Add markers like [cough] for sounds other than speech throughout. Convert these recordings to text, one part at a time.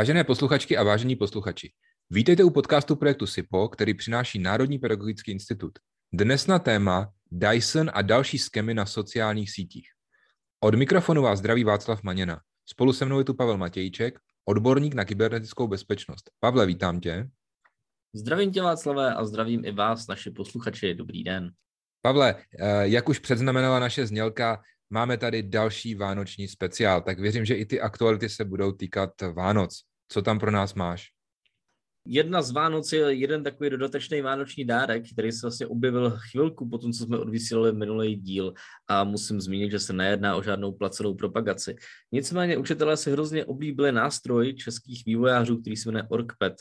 Vážené posluchačky a vážení posluchači, vítejte u podcastu projektu SIPO, který přináší Národní pedagogický institut. Dnes na téma Dyson a další skemy na sociálních sítích. Od mikrofonu vás zdraví Václav Maněna. Spolu se mnou je tu Pavel Matějček, odborník na kybernetickou bezpečnost. Pavle, vítám tě. Zdravím tě Václavé a zdravím i vás, naši posluchači. Dobrý den. Pavle, eh, jak už předznamenala naše znělka, máme tady další vánoční speciál, tak věřím, že i ty aktuality se budou týkat Vánoc co tam pro nás máš? Jedna z Vánoc je jeden takový dodatečný vánoční dárek, který se vlastně objevil chvilku po tom, co jsme odvysílali minulý díl a musím zmínit, že se nejedná o žádnou placenou propagaci. Nicméně učitelé si hrozně oblíbili nástroj českých vývojářů, který se jmenuje OrgPad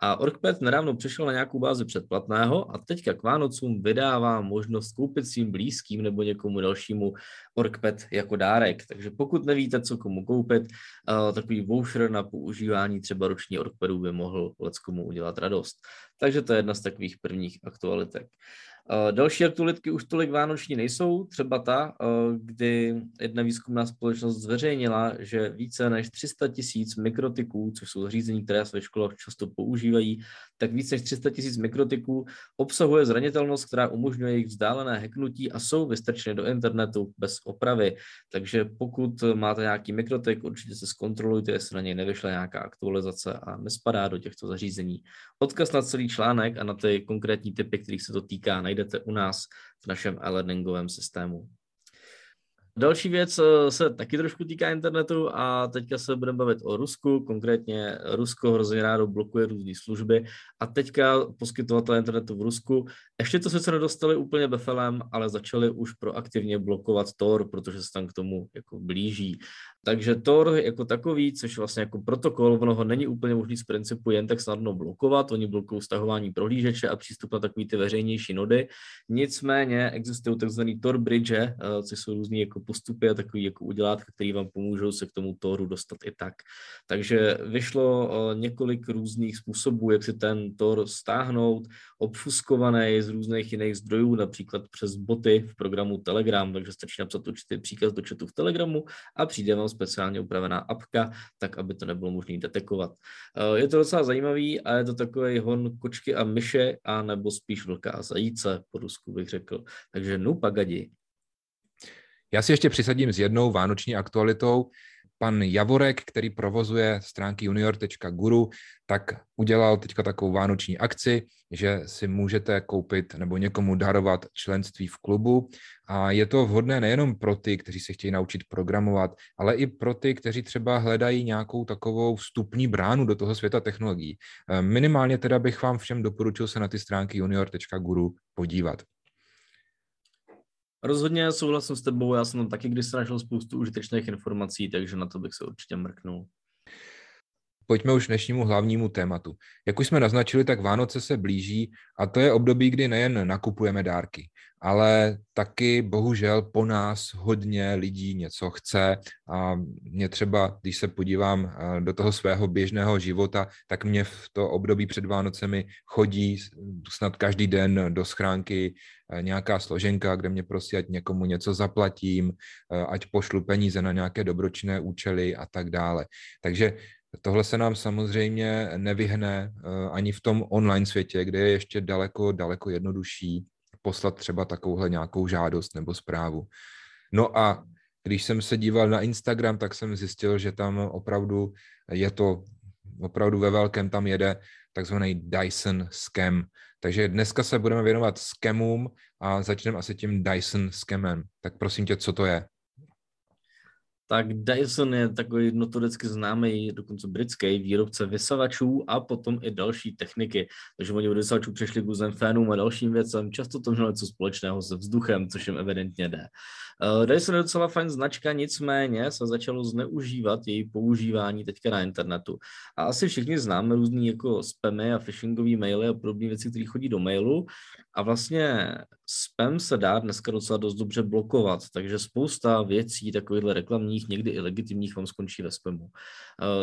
a Orkpet nedávno přešel na nějakou bázi předplatného a teďka k Vánocům vydává možnost koupit svým blízkým nebo někomu dalšímu Orkpet jako dárek. Takže pokud nevíte, co komu koupit, eh, takový voucher na používání třeba roční Orkpetu by mohl leckomu udělat radost. Takže to je jedna z takových prvních aktualitek. Eh, další aktualitky už tolik vánoční nejsou, třeba ta, eh, kdy jedna výzkumná společnost zveřejnila, že více než 300 tisíc mikrotiků, což jsou zařízení, které se ve školách často používají, tak více než 300 tisíc mikrotiků obsahuje zranitelnost, která umožňuje jejich vzdálené heknutí a jsou vystrčeny do internetu bez opravy. Takže pokud máte nějaký mikrotik, určitě se zkontrolujte, jestli na něj nevyšla nějaká aktualizace a nespadá do těchto zařízení. Odkaz na celý článek a na ty konkrétní typy, kterých se to týká, najdete najdete u nás v našem e-learningovém systému. Další věc eh, se taky trošku týká internetu a teďka se budeme bavit o Rusku, konkrétně Rusko hrozně rádo blokuje různé služby a teďka poskytovatelé internetu v Rusku ještě to sice nedostali úplně befelem, ale začali už proaktivně blokovat Tor, protože se tam k tomu jako blíží. Takže Tor jako takový, což vlastně jako protokol, ono ho není úplně možný z principu jen tak snadno blokovat, oni blokují stahování prohlížeče a přístup na takový ty veřejnější nody. Nicméně existují tzv. Tor bridge, eh, což jsou různý jako postupy a takový jako udělátka, které vám pomůžou se k tomu Toru dostat i tak. Takže vyšlo eh, několik různých způsobů, jak si ten Tor stáhnout, obfuskovaný z různých jiných zdrojů, například přes boty v programu Telegram, takže stačí napsat určitý příkaz do chatu v Telegramu a přijde vám speciálně upravená apka, tak aby to nebylo možné detekovat. Eh, je to docela zajímavý a je to takový hon kočky a myše a nebo spíš vlka a zajíce, po rusku bych řekl. Takže nu pagadi. Já si ještě přisadím s jednou vánoční aktualitou pan Javorek, který provozuje stránky junior.guru, tak udělal teďka takovou vánoční akci, že si můžete koupit nebo někomu darovat členství v klubu. A je to vhodné nejenom pro ty, kteří se chtějí naučit programovat, ale i pro ty, kteří třeba hledají nějakou takovou vstupní bránu do toho světa technologií. Ehm, minimálně teda bych vám všem doporučil se na ty stránky junior.guru podívat. Rozhodně souhlasím s tebou, já jsem tam taky když strašil spoustu užitečných informací, takže na to bych se určitě mrknul pojďme už k dnešnímu hlavnímu tématu. Jak už jsme naznačili, tak Vánoce se blíží a to je období, kdy nejen nakupujeme dárky, ale taky bohužel po nás hodně lidí něco chce a mě třeba, když se podívám eh, do toho svého běžného života, tak mě v to období před Vánocemi chodí snad každý den do schránky eh, nějaká složenka, kde mě prosí, ať někomu něco zaplatím, eh, ať pošlu peníze na nějaké dobročné účely a tak dále. Takže Tohle se nám samozřejmě nevyhne eh, ani v tom online světě, kde je ještě daleko, daleko jednodušší poslat třeba takovouhle nějakou žádost nebo zprávu. No a když jsem se díval na Instagram, tak jsem zjistil, že tam opravdu je to, opravdu ve velkém tam jede takzvaný Dyson scam. Takže dneska se budeme věnovat scamům a začneme asi tím Dyson scamem. Tak prosím tě, co to je? tak Dyson je takový notoricky známý, dokonce britský výrobce vysavačů a potom i další techniky. Takže oni od vysavačů přešli k různým fénům a dalším věcem. Často to mělo něco společného se vzduchem, což jim evidentně jde. Eh, Dyson je docela fajn značka, nicméně se začalo zneužívat její používání teďka na internetu. A asi všichni známe různý jako spamy a phishingové maily a podobné věci, které chodí do mailu. A vlastně spam se dá dneska docela dost dobře blokovat, takže spousta věcí, takovýchhle reklamních, někdy i legitimních, vám skončí ve spamu.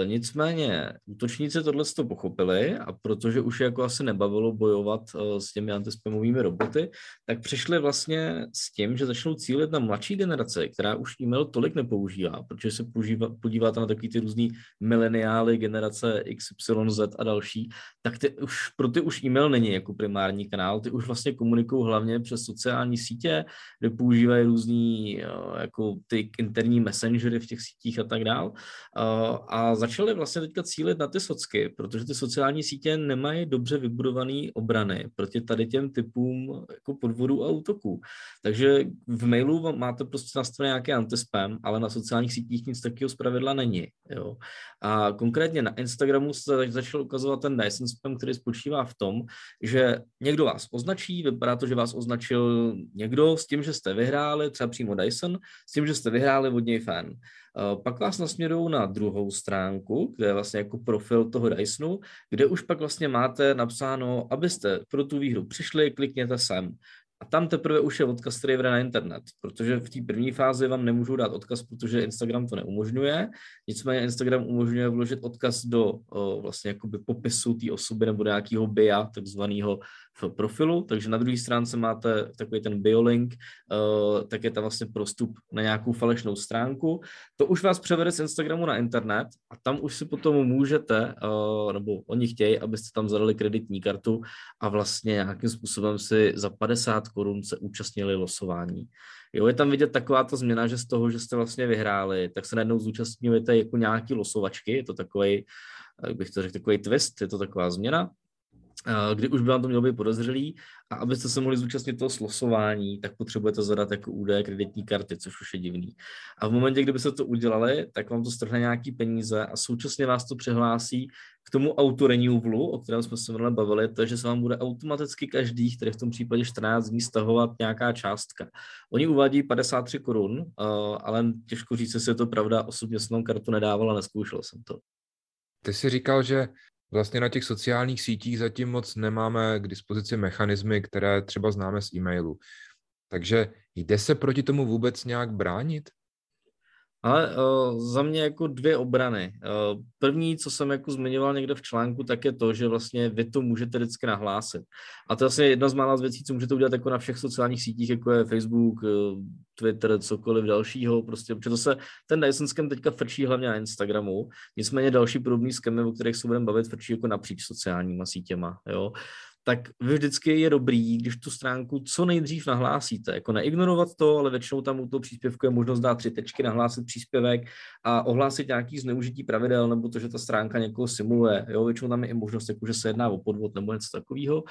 E, nicméně útočníci tohle to pochopili a protože už jako asi nebavilo bojovat e, s těmi antispamovými roboty, tak přišli vlastně s tím, že začnou cílit na mladší generace, která už e-mail tolik nepoužívá, protože se používá, podíváte na takový ty různý mileniály, generace XYZ a další, tak ty už, pro ty už e-mail není jako primární kanál, ty už vlastně komunikují hlavně přes přes sociální sítě, kde používají různý eh, jako ty interní messengery v těch sítích a tak dál. Eh, a začali vlastně teďka cílit na ty socky, protože ty sociální sítě nemají dobře vybudované obrany proti tady těm typům jako podvodů a útoků. Takže v mailu máte prostě nastavené nějaké antispam, ale na sociálních sítích nic takového zpravidla není. Jo. A konkrétně na Instagramu se začal ukazovat ten nice spam, který spočívá v tom, že někdo vás označí, vypadá to, že vás označí označil někdo s tím, že jste vyhráli, třeba přímo Dyson, s tím, že jste vyhráli od něj fan. Eh, pak vás nasměrují na druhou stránku, kde je vlastně jako profil toho Dysonu, kde už pak vlastně máte napsáno, abyste pro tu výhru přišli, klikněte sem. A tam teprve už je odkaz servera na internet, protože v té první fázi vám nemůžu dát odkaz, protože Instagram to neumožňuje. Nicméně Instagram umožňuje vložit odkaz do o, eh, vlastně jakoby popisu té osoby nebo nějakého BIA, takzvaného v profilu, takže na druhé stránce máte takový ten biolink, eh, tak je tam vlastně prostup na nějakou falešnou stránku. To už vás převede z Instagramu na internet a tam už si potom můžete, eh, nebo oni chtějí, abyste tam zadali kreditní kartu a vlastně nějakým způsobem si za 50 korun se účastnili losování. Jo, je tam vidět taková ta změna, že z toho, že jste vlastně vyhráli, tak se najednou zúčastňujete jako nějaký losovačky, je to takový, eh, jak bych to řekl, takový twist, je to taková změna. Eh, kdy už by vám to mělo být podezřelý a abyste se mohli zúčastnit toho slosování, tak potřebujete zadat jako údaje kreditní karty, což už je divný. A v momentě, kdyby se to udělali, tak vám to strhne nějaký peníze a současně vás to přihlásí k tomu auto renewablu, o kterém jsme se minule bavili, to je, že se vám bude automaticky každý, který v tom případě 14 dní, stahovat nějaká částka. Oni uvádí 53 korun, eh, ale těžko říct, jestli je to pravda, osobně jsem kartu nedával a neskoušel jsem to. Ty jsi říkal, že Vlastně na těch sociálních sítích zatím moc nemáme k dispozici mechanismy, které třeba známe z e-mailu. Takže jde se proti tomu vůbec nějak bránit? Ale uh, za mě jako dvě obrany. Uh, první, co jsem jako zmiňoval někde v článku, tak je to, že vlastně vy to můžete vždycky nahlásit. A to je vlastně jedna z mála z věcí, co můžete udělat jako na všech sociálních sítích, jako je Facebook, eh, Twitter, cokoliv dalšího, prostě, protože to se ten Dyson scam teďka frčí hlavně na Instagramu, nicméně další podobný skemy, o kterých se budeme bavit, frčí jako napříč sociálníma sítěma, jo tak vy vždycky je dobrý, když tu stránku co nejdřív nahlásíte. Jako neignorovat to, ale většinou tam u toho příspěvku je možnost dát tři tečky, nahlásit příspěvek a ohlásit nějaký zneužití pravidel nebo to, že ta stránka někoho simuluje. Jo, většinou tam je i možnost, jako, že se jedná o podvod nebo něco takového.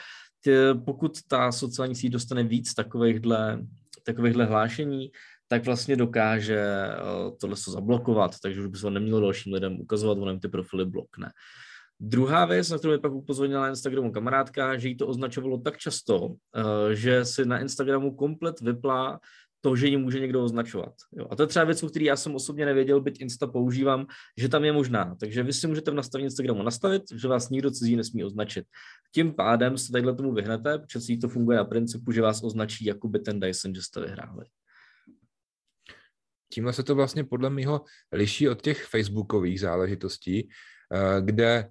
Pokud ta sociální síť dostane víc takovýchhle, takovýchhle hlášení, tak vlastně dokáže eh, tohle zablokovat, takže už by se nemělo dalším lidem ukazovat, on ty profily blokne. Druhá věc, na kterou mi pak upozornila na Instagramu kamarádka, že jí to označovalo tak často, eh, že si na Instagramu komplet vyplá to, že ji může někdo označovat. Jo. A to je třeba věc, o který já jsem osobně nevěděl, byť Insta používám, že tam je možná. Takže vy si můžete v nastavení Instagramu nastavit, že vás nikdo cizí nesmí označit. Tím pádem se tadyhle tomu vyhnete, protože si to funguje na principu, že vás označí jako by ten Dyson, že jste vyhráli. Tímhle se to vlastně podle mého liší od těch facebookových záležitostí, eh, kde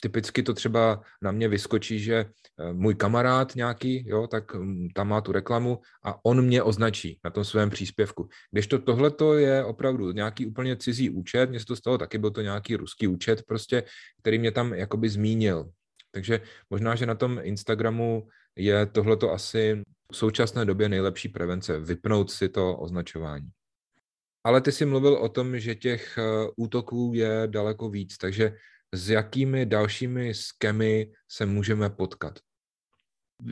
typicky to třeba na mě vyskočí, že eh, můj kamarád nějaký, jo, tak mm, tam má tu reklamu a on mě označí na tom svém příspěvku. Když to tohleto je opravdu nějaký úplně cizí účet, mně se to stalo taky, byl to nějaký ruský účet prostě, který mě tam jakoby zmínil. Takže možná, že na tom Instagramu je tohleto asi v současné době nejlepší prevence, vypnout si to označování. Ale ty jsi mluvil o tom, že těch eh, útoků je daleko víc, takže s jakými dalšími skemy se můžeme potkat?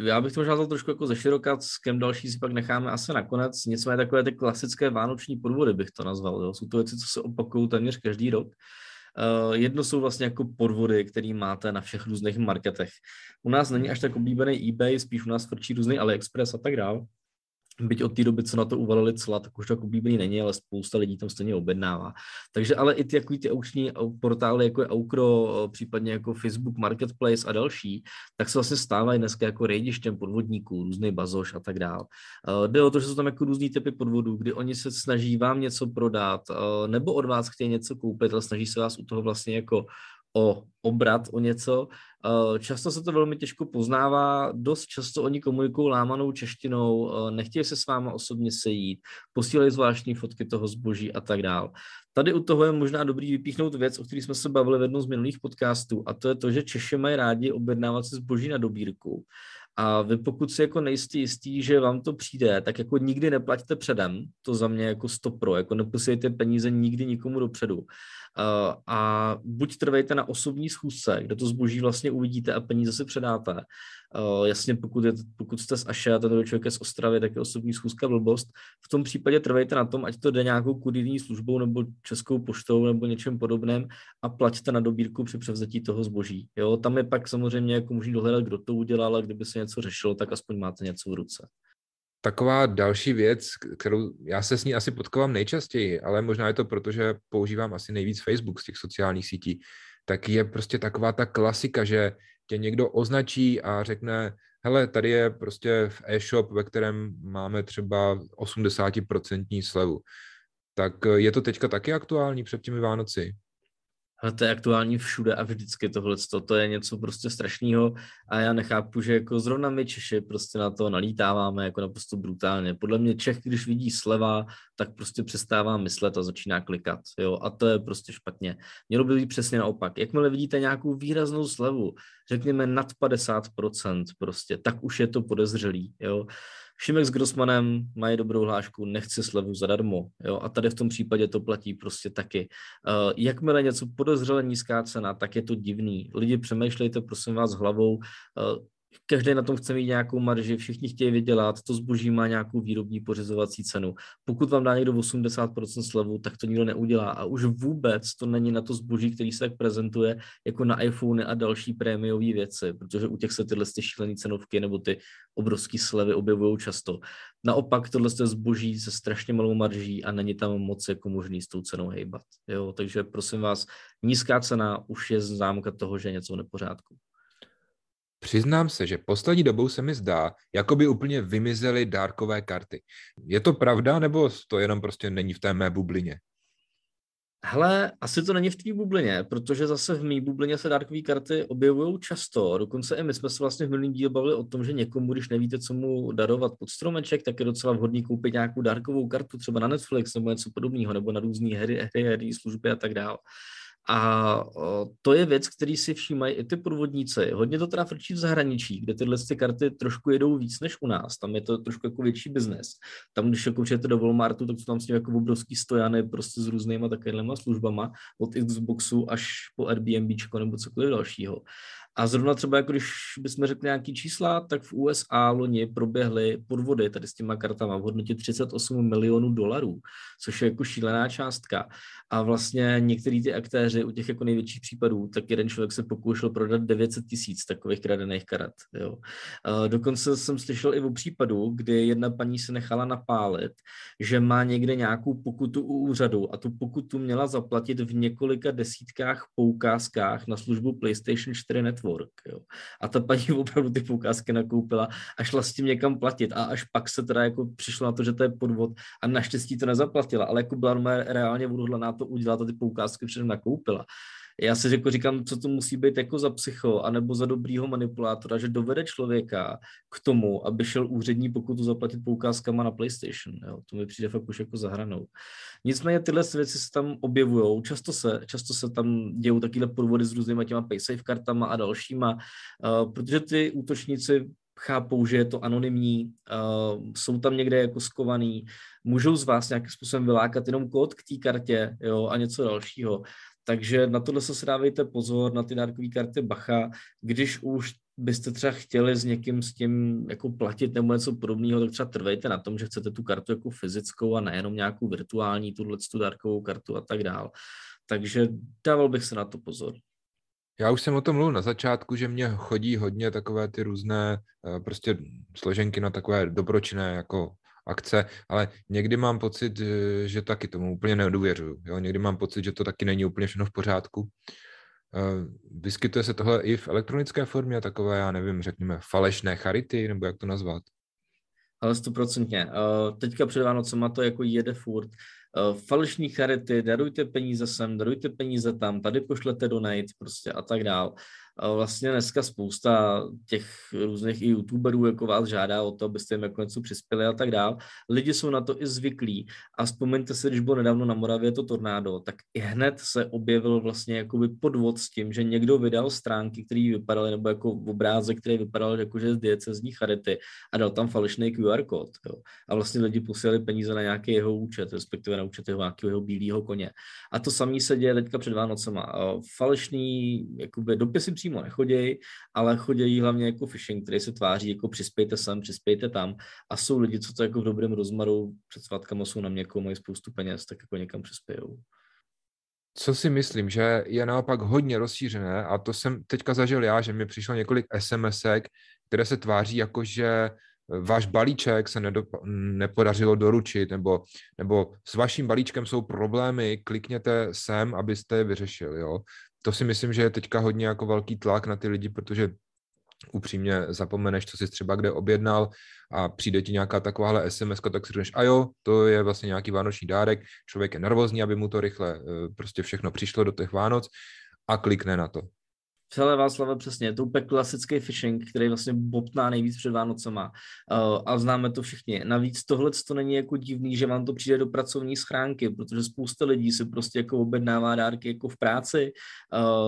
Já bych to možná vzal trošku jako široká, s kým další si pak necháme asi nakonec. Nicméně takové ty klasické vánoční podvody bych to nazval. Jo. Jsou to věci, co se opakují téměř každý rok. Uh, jedno jsou vlastně jako podvody, které máte na všech různých marketech. U nás není až tak oblíbený eBay, spíš u nás frčí různý AliExpress a tak dále byť od té doby, co na to uvalili cla, tak už tak jako oblíbený není, ale spousta lidí tam stejně objednává. Takže ale i ty, jako ty auční portály, jako je Aukro, případně jako Facebook Marketplace a další, tak se vlastně stávají dneska jako rejdištěm podvodníků, různý bazoš a tak dále. Eh, jde o to, že jsou tam jako různý typy podvodů, kdy oni se snaží vám něco prodat, eh, nebo od vás chtějí něco koupit, ale snaží se vás u toho vlastně jako o obrat, o něco. Eh, často se to velmi těžko poznává, dost často oni komunikují lámanou češtinou, eh, nechtějí se s váma osobně sejít, posílají zvláštní fotky toho zboží a tak dál. Tady u toho je možná dobrý vypíchnout věc, o které jsme se bavili v jednom z minulých podcastů, a to je to, že Češi mají rádi objednávat si zboží na dobírku. A vy pokud si jako nejste jistý, že vám to přijde, tak jako nikdy neplaťte předem, to za mě jako stopro, jako neposílejte peníze nikdy nikomu dopředu. Eh, a buď trvejte na osobní schůzce, kde to zboží vlastně uvidíte a peníze si předáte. Eh, jasně, pokud, je, pokud jste z Aše a ten člověk je z Ostravy, tak je osobní schůzka blbost. V tom případě trvejte na tom, ať to jde nějakou kurýrní službou nebo českou poštou nebo něčem podobném a plaťte na dobírku při převzetí toho zboží. Jo, tam je pak samozřejmě jako možný dohledat, kdo to udělal, ale kdyby se něco řešilo, tak aspoň máte něco v ruce. Taková další věc, kterou já se s ní asi potkávám nejčastěji, ale možná je to proto, že používám asi nejvíc Facebook z těch sociálních sítí, tak je prostě taková ta klasika, že tě někdo označí a řekne, hele, tady je prostě v e-shop, ve kterém máme třeba 80% slevu. Tak eh, je to teďka taky aktuální před těmi Vánoci? ale to je aktuální všude a vždycky tohle, to je něco prostě strašného a já nechápu, že jako zrovna my Češi prostě na to nalítáváme jako naprosto brutálně. Podle mě Čech, když vidí sleva, tak prostě přestává myslet a začíná klikat, jo, a to je prostě špatně. Mělo by být přesně naopak. Jakmile vidíte nějakou výraznou slevu, řekněme nad 50%, prostě, tak už je to podezřelý, jo. Šimek s Grossmanem mají dobrou hlášku, nechci slevu zadarmo. Jo? A tady v tom případě to platí prostě taky. Uh, jakmile něco podezřele nízká cena, tak je to divný. Lidi přemýšlejte prosím vás hlavou, uh, každý na tom chce mít nějakou marži, všichni chtějí vydělat, to zboží má nějakou výrobní pořizovací cenu. Pokud vám dá někdo 80% slevu, tak to nikdo neudělá. A už vůbec to není na to zboží, který se tak prezentuje, jako na iPhone a další prémiové věci, protože u těch se tyhle ty šílené cenovky nebo ty obrovské slevy objevují často. Naopak tohle je zboží se strašně malou marží a není tam moc jako možný s tou cenou hejbat. Jo? Takže prosím vás, nízká cena už je známka toho, že je něco v nepořádku. Přiznám se, že poslední dobou se mi zdá, jako by úplně vymizely dárkové karty. Je to pravda, nebo to jenom prostě není v té mé bublině? Hele, asi to není v té bublině, protože zase v mé bublině se dárkové karty objevují často. Dokonce i my jsme se vlastně v minulém díle bavili o tom, že někomu, když nevíte, co mu darovat pod stromeček, tak je docela vhodný koupit nějakou dárkovou kartu třeba na Netflix nebo něco podobného, nebo na různé hry, hry, hry, služby a tak dále. A to je věc, který si všímají i ty průvodníci. Hodně to teda frčí v zahraničí, kde tyhle ty karty trošku jedou víc než u nás. Tam je to trošku jako větší biznes. Tam, když jako přijete do Walmartu, tak jsou tam s ním jako obrovský stojany prostě s různýma takovýma službama od Xboxu až po Airbnb nebo cokoliv dalšího. A zrovna třeba, jako když bychom řekli nějaký čísla, tak v USA loni proběhly podvody tady s těma kartama v hodnotě 38 milionů dolarů, což je jako šílená částka. A vlastně některý ty aktéři u těch jako největších případů, tak jeden člověk se pokoušel prodat 900 tisíc takových kradených karat. Jo. Dokonce jsem slyšel i o případu, kdy jedna paní se nechala napálit, že má někde nějakou pokutu u úřadu a tu pokutu měla zaplatit v několika desítkách poukázkách na službu PlayStation 4 Network network. Jo. A ta paní [laughs] opravdu ty poukázky nakoupila a šla s tím někam platit. A až pak se teda jako přišlo na to, že to je podvod a naštěstí to nezaplatila, ale jako byla reálně odhodlaná to udělat a ty poukázky předem nakoupila já si jako říkám, co to musí být jako za psycho, anebo za dobrýho manipulátora, že dovede člověka k tomu, aby šel úřední pokutu zaplatit poukázkama na PlayStation. Jo? To mi přijde fakt už jako zahranou. Nicméně tyhle věci se tam objevují. Často se, často se tam dějou takovéhle podvody s různýma těma paysafe kartama a dalšíma, uh, protože ty útočníci chápou, že je to anonymní, uh, jsou tam někde jako skovaný, můžou z vás nějakým způsobem vylákat jenom kód k té kartě jo, a něco dalšího. Takže na tohle se dávejte pozor, na ty dárkové karty bacha. Když už byste třeba chtěli s někým s tím jako platit nebo něco podobného, tak třeba trvejte na tom, že chcete tu kartu jako fyzickou a nejenom nějakou virtuální, tuhle tu dárkovou kartu a tak dál. Takže dával bych se na to pozor. Já už jsem o tom mluvil na začátku, že mě chodí hodně takové ty různé eh, prostě složenky na takové dobročné jako akce, ale někdy mám pocit, eh, že taky tomu úplně neodůvěřuju. Jo? Někdy mám pocit, že to taky není úplně všechno v pořádku. Eh, vyskytuje se tohle i v elektronické formě, takové, já nevím, řekněme, falešné charity, nebo jak to nazvat? Ale stoprocentně. Teďka před Vánocema to jako jede furt. Eh, falešní charity, darujte peníze sem, darujte peníze tam, tady pošlete donate prostě a tak dál. Eh, vlastně dneska spousta těch různých i youtuberů jako vás žádá o to, abyste jim jako něco přispěli a tak dál. Lidi jsou na to i zvyklí a vzpomeňte si, když bylo nedávno na Moravě to tornádo, tak i hned se objevil vlastně jakoby podvod s tím, že někdo vydal stránky, které vypadaly, nebo jako obrázek, který vypadal jako, že z diecezní charity a dal tam falešný QR kód. Jo. A vlastně lidi posílali peníze na nějaký jeho účet, respektive na jeho, nějakého jeho bílého koně. A to samé se děje teďka před Vánocema. Falešný jakoby, dopisy přímo nechodějí, ale chodějí hlavně jako phishing, který se tváří jako přispějte sem, přispějte tam. A jsou lidi, co to jako v dobrém rozmaru před svátkama jsou na mě jako mají spoustu peněz, tak jako někam přispějou co si myslím, že je naopak hodně rozšířené, a to jsem teďka zažil já, že mi přišlo několik SMSek, které se tváří jako, že váš balíček se nedop, nepodařilo doručit, nebo, nebo s vaším balíčkem jsou problémy, klikněte sem, abyste je vyřešili. Jo? To si myslím, že je teďka hodně jako velký tlak na ty lidi, protože upřímně zapomeneš, co jsi třeba kde objednal a přijde ti nějaká takováhle SMS, tak si řekneš, a jo, to je vlastně nějaký vánoční dárek, člověk je nervózní, aby mu to rychle eh, prostě všechno přišlo do těch Vánoc a klikne na to. Celé Václave, přesně, je to úplně klasický phishing, který vlastně bobtná nejvíc před Vánocema uh, a známe to všichni. Navíc tohle to není jako divný, že vám to přijde do pracovní schránky, protože spousta lidí si prostě jako objednává dárky jako v práci,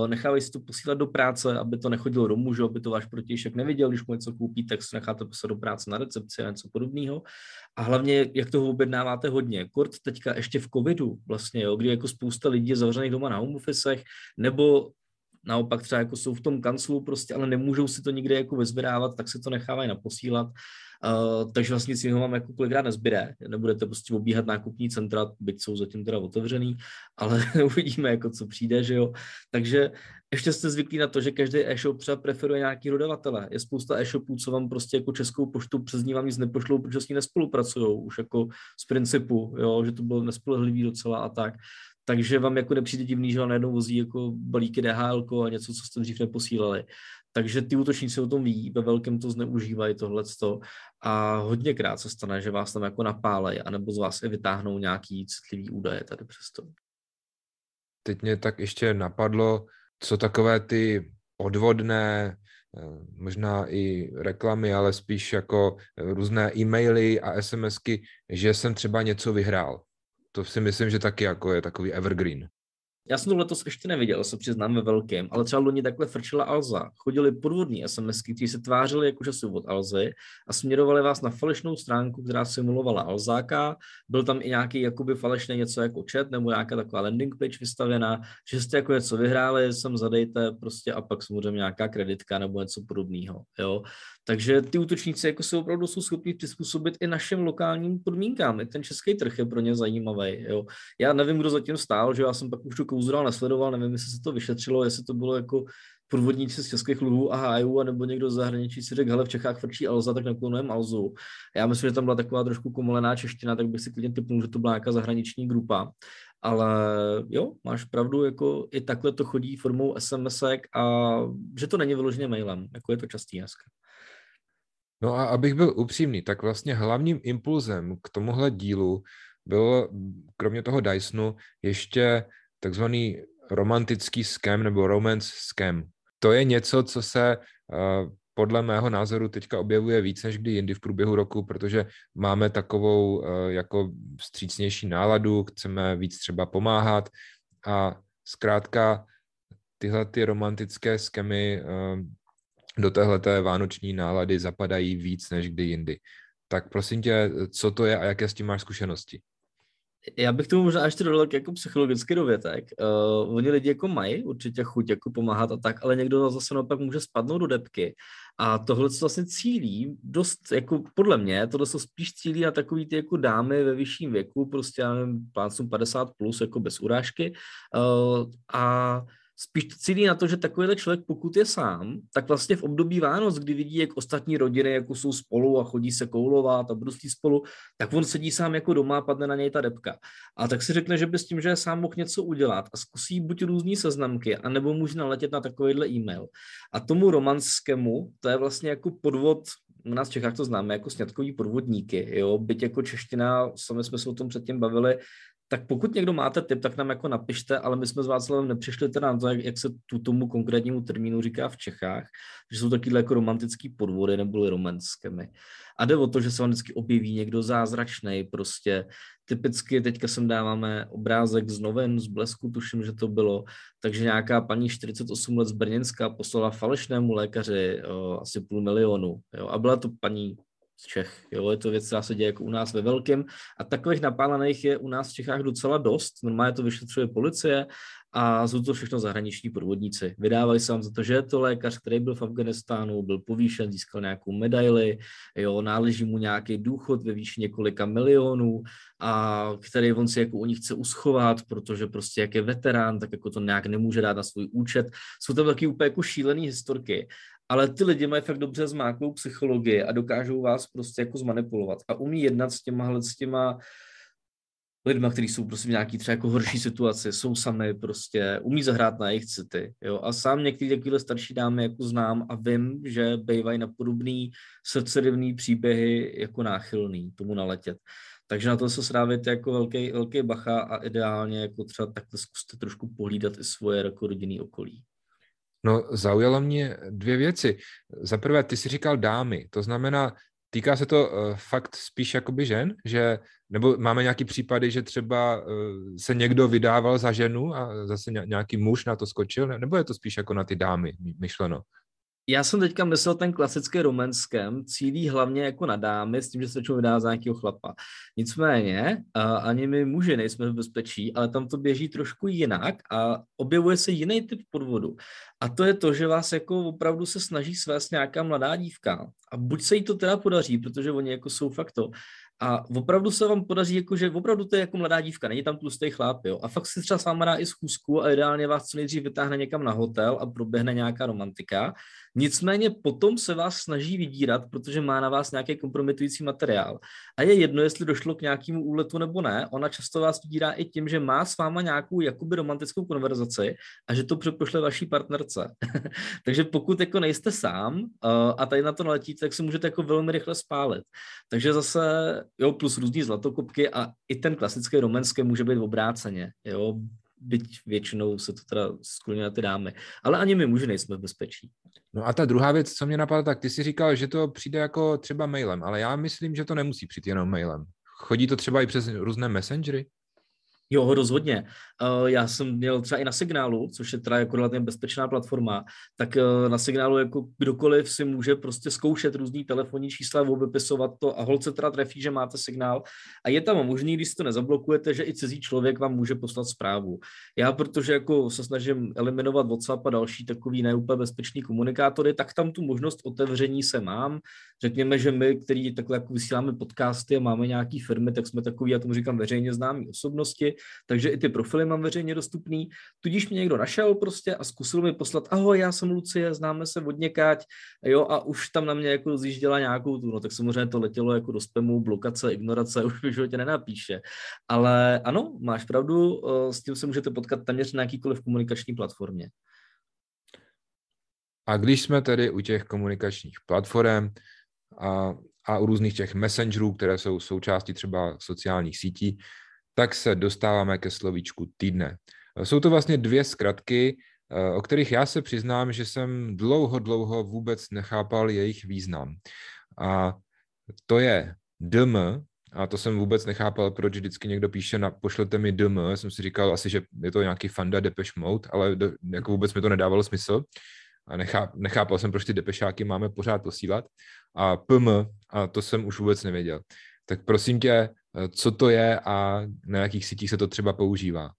uh, nechávají si to posílat do práce, aby to nechodilo domů, že aby to váš protišek neviděl, když mu něco koupí, tak si necháte poslat do práce na recepci a něco podobného. A hlavně, jak toho objednáváte hodně. Kort teďka ještě v covidu vlastně, jo, kdy jako spousta lidí je zavřených doma na home officech, nebo naopak třeba jako jsou v tom kanclu prostě, ale nemůžou si to nikde jako vyzbírávat, tak se to nechávají naposílat. Uh, takže vlastně si ho mám jako kolikrát nezbyde. Nebudete prostě obíhat nákupní centra, byť jsou zatím teda otevřený, ale [laughs] uvidíme, jako co přijde, že jo. Takže ještě jste zvyklí na to, že každý e-shop třeba preferuje nějaký dodavatele. Je spousta e-shopů, co vám prostě jako českou poštu přes ní vám nic nepošlou, protože s ní nespolupracují už jako z principu, jo, že to bylo nespolehlivý docela a tak takže vám jako nepřijde divný, že vám najednou vozí jako balíky DHL a něco, co jste dřív neposílali. Takže ty útočníci o tom ví, ve velkém to zneužívají tohleto a hodněkrát se stane, že vás tam jako napálejí anebo z vás i vytáhnou nějaký citlivý údaje tady přesto. Teď mě tak ještě napadlo, co takové ty odvodné, eh, možná i reklamy, ale spíš jako různé e-maily a SMSky, že jsem třeba něco vyhrál to si myslím, že taky jako je takový evergreen. Já jsem to letos ještě neviděl, se přiznám ve velkém, ale třeba loni takhle frčila Alza. Chodili podvodní SMSky, kteří se tvářili jako že jsou od Alzy a směrovali vás na falešnou stránku, která simulovala Alzáka. Byl tam i nějaký jakoby falešný něco jako chat nebo nějaká taková landing page vystavená, že jste jako něco vyhráli, sem zadejte prostě a pak samozřejmě nějaká kreditka nebo něco podobného. Jo? Takže ty útočníci jako se opravdu jsou schopni přizpůsobit i našim lokálním podmínkám. I ten český trh je pro ně zajímavý. Jo. Já nevím, kdo zatím stál, že já jsem pak už tu kouzral nasledoval, nevím, jestli se to vyšetřilo, jestli to bylo jako průvodníci z českých luhů a hájů, nebo někdo z zahraničí si řekl, hele, v Čechách frčí Alza, tak naklonujeme Alzu. Já myslím, že tam byla taková trošku komolená čeština, tak bych si klidně typnul, že to byla nějaká zahraniční grupa. Ale jo, máš pravdu, jako i takhle to chodí formou SMSek a že to není vyloženě mailem, jako je to častý dneska. No a abych byl upřímný, tak vlastně hlavním impulzem k tomuhle dílu byl, kromě toho Dysonu, ještě takzvaný romantický scam nebo romance scam. To je něco, co se uh, podle mého názoru teďka objevuje víc než kdy jindy v průběhu roku, protože máme takovou uh, jako vstřícnější náladu, chceme víc třeba pomáhat a zkrátka tyhle ty romantické skemy uh, do téhleté vánoční nálady zapadají víc než kdy jindy. Tak prosím tě, co to je a jaké s tím máš zkušenosti? Já bych tomu možná ještě dodal jako psychologický dovětek. Uh, oni lidi jako mají určitě chuť jako pomáhat a tak, ale někdo zase naopak může spadnout do depky. A tohle co vlastně cílí dost, jako podle mě, tohle se spíš cílí na takový ty jako dámy ve vyšším věku, prostě já nevím, 50 plus, jako bez urážky. Uh, a Spíš to cílí na to, že takovýhle člověk, pokud je sám, tak vlastně v období Vánoc, kdy vidí, jak ostatní rodiny jako jsou spolu a chodí se koulovat a brustí spolu, tak on sedí sám jako doma a padne na něj ta depka. A tak si řekne, že by s tím, že je sám mohl něco udělat a zkusí buď různé seznamky, anebo může naletět na takovýhle e-mail. A tomu romanskému, to je vlastně jako podvod u nás v Čechách to známe jako snědkový podvodníky, jo, byť jako čeština, sami jsme se o tom předtím bavili, tak pokud někdo máte tip, tak nám jako napište, ale my jsme s Václavem nepřišli teda na to, jak, jak se tu tomu konkrétnímu termínu říká v Čechách, že jsou takovýhle jako romantický podvody nebo romanskými. A jde o to, že se vám vždycky objeví někdo zázračný, prostě typicky teďka sem dáváme obrázek z novin, z blesku, tuším, že to bylo, takže nějaká paní 48 let z Brněnska poslala falešnému lékaři o, eh, asi půl milionu. Jo? A byla to paní z Čech. Jo, je to věc, která se děje jako u nás ve velkém a takových napálených je u nás v Čechách docela dost. Normálně to vyšetřuje policie a jsou to všechno zahraniční podvodníci. Vydávají se vám za to, že je to lékař, který byl v Afganistánu, byl povýšen, získal nějakou medaili, jo, náleží mu nějaký důchod ve výši několika milionů, a který on si jako u nich chce uschovat, protože prostě jak je veterán, tak jako to nějak nemůže dát na svůj účet. Jsou to taky úplně jako šílený historky ale ty lidi mají fakt dobře zmáklou psychologii a dokážou vás prostě jako zmanipulovat a umí jednat s těma, s těma lidma, kteří jsou prostě v nějaký třeba jako horší situaci, jsou sami prostě, umí zahrát na jejich city, jo, a sám některé takovýhle starší dámy jako znám a vím, že bývají na podobný srdcerivný příběhy jako náchylný tomu naletět. Takže na to se strávit jako velký, velký bacha a ideálně jako třeba takhle zkuste trošku pohlídat i svoje jako rodinný okolí. No, zaujalo mě dvě věci. Za prvé, ty jsi říkal dámy, to znamená, týká se to uh, fakt spíš jakoby žen, že, nebo máme nějaký případy, že třeba uh, se někdo vydával za ženu a zase nějaký muž na to skočil, nebo je to spíš jako na ty dámy myšleno? já jsem teďka myslel ten klasický romanském, cílí hlavně jako na dámy, s tím, že se člověk vydá za nějakého chlapa. Nicméně, uh, ani my muži nejsme v bezpečí, ale tam to běží trošku jinak a objevuje se jiný typ podvodu. A to je to, že vás jako opravdu se snaží svést nějaká mladá dívka. A buď se jí to teda podaří, protože oni jako jsou fakt to, a opravdu se vám podaří, jako, že opravdu to je jako mladá dívka, není tam tlustý chlap, jo. A fakt si třeba s váma dá i schůzku a ideálně vás co nejdřív vytáhne někam na hotel a proběhne nějaká romantika. Nicméně potom se vás snaží vydírat, protože má na vás nějaký kompromitující materiál. A je jedno, jestli došlo k nějakému úletu nebo ne, ona často vás vydírá i tím, že má s váma nějakou jakoby romantickou konverzaci a že to přepošle vaší partnerce. [laughs] Takže pokud jako nejste sám eh, a tady na to naletíte, tak se můžete jako velmi rychle spálit. Takže zase, jo, plus různý zlatokopky a i ten klasický romanský může být obráceně. Jo, byť většinou se to teda skloně na ty dámy. Ale ani my muži nejsme v bezpečí. No a ta druhá věc, co mě napadla, tak ty si říkal, že to přijde jako třeba mailem, ale já myslím, že to nemusí přijít jenom mailem. Chodí to třeba i přes různé messengery? Jo, rozhodně. Eh, já jsem měl třeba i na Signálu, což je teda jako relativně bezpečná platforma, tak eh, na Signálu jako kdokoliv si může prostě zkoušet různý telefonní čísla, obepisovat to a holce teda trefí, že máte signál a je tam možný, když to nezablokujete, že i cizí člověk vám může poslat zprávu. Já, protože jako se snažím eliminovat WhatsApp a další takový neúplně bezpečný komunikátory, tak tam tu možnost otevření se mám. Řekněme, že my, který takhle jako vysíláme podcasty a máme nějaký firmy, tak jsme takový, já tomu říkám, veřejně známí osobnosti, takže i ty profily mám veřejně dostupný. Tudíž mě někdo našel prostě a zkusil mi poslat, ahoj, já jsem Lucie, známe se od někáť, jo, a už tam na mě jako zjížděla nějakou tu, no tak samozřejmě to letělo jako do spamu, blokace, ignorace, [laughs] už v životě nenapíše. Ale ano, máš pravdu, eh, s tím se můžete potkat téměř na jakýkoliv komunikační platformě. A když jsme tedy u těch komunikačních platform a, a u různých těch messengerů, které jsou součástí třeba sociálních sítí, tak se dostáváme ke slovíčku týdne. Jsou to vlastně dvě zkratky, eh, o kterých já se přiznám, že jsem dlouho, dlouho vůbec nechápal jejich význam. A to je DM, a to jsem vůbec nechápal, proč vždycky někdo píše, na, pošlete mi DM, jsem si říkal asi, že je to nějaký fanda Depeche Mode, ale do, jako vůbec mi to nedávalo smysl a nechá, nechápal jsem, proč ty depešáky máme pořád posílat a PM a to jsem už vůbec nevěděl. Tak prosím tě, co to je a na jakých sítích se to třeba používá.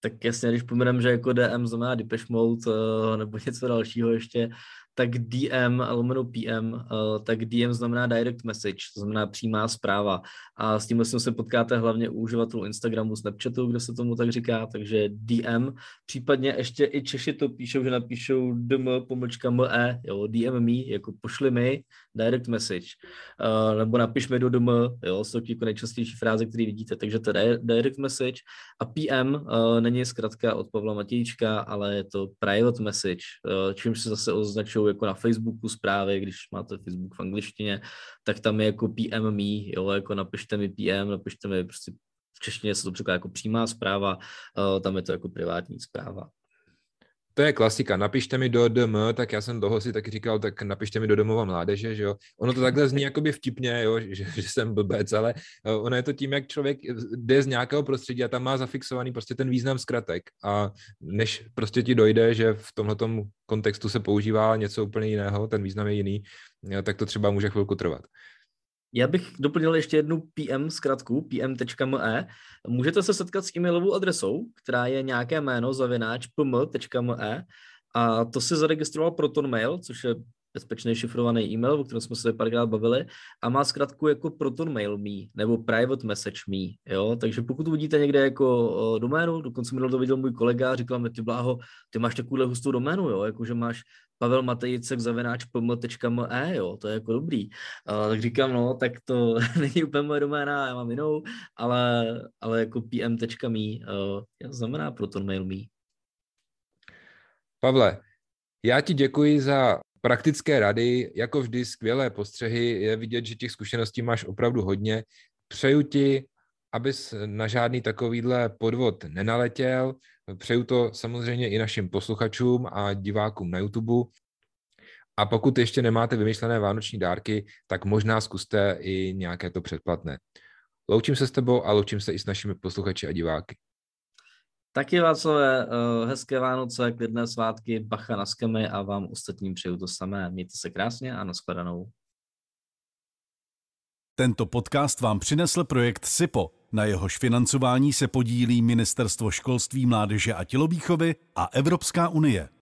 Tak jasně, když pomenem, že jako DM znamená Depeche Mode eh, nebo něco dalšího ještě, tak DM, lomeno PM, eh, tak DM znamená direct message, to znamená přímá zpráva. A s tím se potkáte hlavně u uživatelů Instagramu, Snapchatu, kde se tomu tak říká, takže DM. Případně ještě i Češi to píšou, že napíšou dm pomlčka me, jo, DM me, jako pošli mi direct message. Uh, nebo napiš mi do dm, jo, jsou jako nejčastější fráze, které vidíte, takže to je direct message. A PM uh, eh, není zkrátka od Pavla Matějčka, ale je to private message, uh, čímž se zase označují píšou jako na Facebooku zprávy, když máte Facebook v angličtině, tak tam je jako PM me, jo, jako napište mi PM, napište mi prostě v češtině se to překládá jako přímá zpráva, eh, tam je to jako privátní zpráva to je klasika, napište mi do DM, tak já jsem toho si taky říkal, tak napište mi do domova mládeže, že jo. Ono to takhle zní jakoby vtipně, jo, [laughs] že, že jsem blbec, ale eh, ono je to tím, jak člověk jde z nějakého prostředí a tam má zafixovaný prostě ten význam zkratek a než prostě ti dojde, že v tomhle kontextu se používá něco úplně jiného, ten význam je jiný, eh, tak to třeba může chvilku trvat. Já bych doplnil ještě jednu PM zkratku, pm.me. Můžete se setkat s e-mailovou adresou, která je nějaké jméno zavináč pm.me a to si zaregistroval Mail, což je bezpečný šifrovaný e-mail, o kterém jsme se párkrát bavili, a má zkrátku jako Proton Mail Me nebo Private Message Me. Jo? Takže pokud uvidíte někde jako doménu, dokonce mi to viděl můj kolega a říkal mi, ty bláho, ty máš takovouhle hustou doménu, jo? Jako, že máš Pavel Matejicek zavináč pml.me, jo, to je jako dobrý. A tak říkám, no, tak to [laughs] není úplně moje doména, já mám jinou, ale, ale jako pm.me uh, znamená Proton Mail Me. Pavle, já ti děkuji za Praktické rady, jako vždy skvělé postřehy, je vidět, že těch zkušeností máš opravdu hodně. Přeju ti, abys na žádný takovýhle podvod nenaletěl. Přeju to samozřejmě i našim posluchačům a divákům na YouTube. A pokud ještě nemáte vymyšlené vánoční dárky, tak možná zkuste i nějaké to předplatné. Loučím se s tebou a loučím se i s našimi posluchači a diváky. Taky Václavé, eh, hezké Vánoce, klidné svátky, bacha na skemy a vám ostatním přeju to samé. Mějte se krásně a nashledanou. Tento podcast vám přinesl projekt SIPO. Na jehož financování se podílí Ministerstvo školství, mládeže a tělovýchovy a Evropská unie.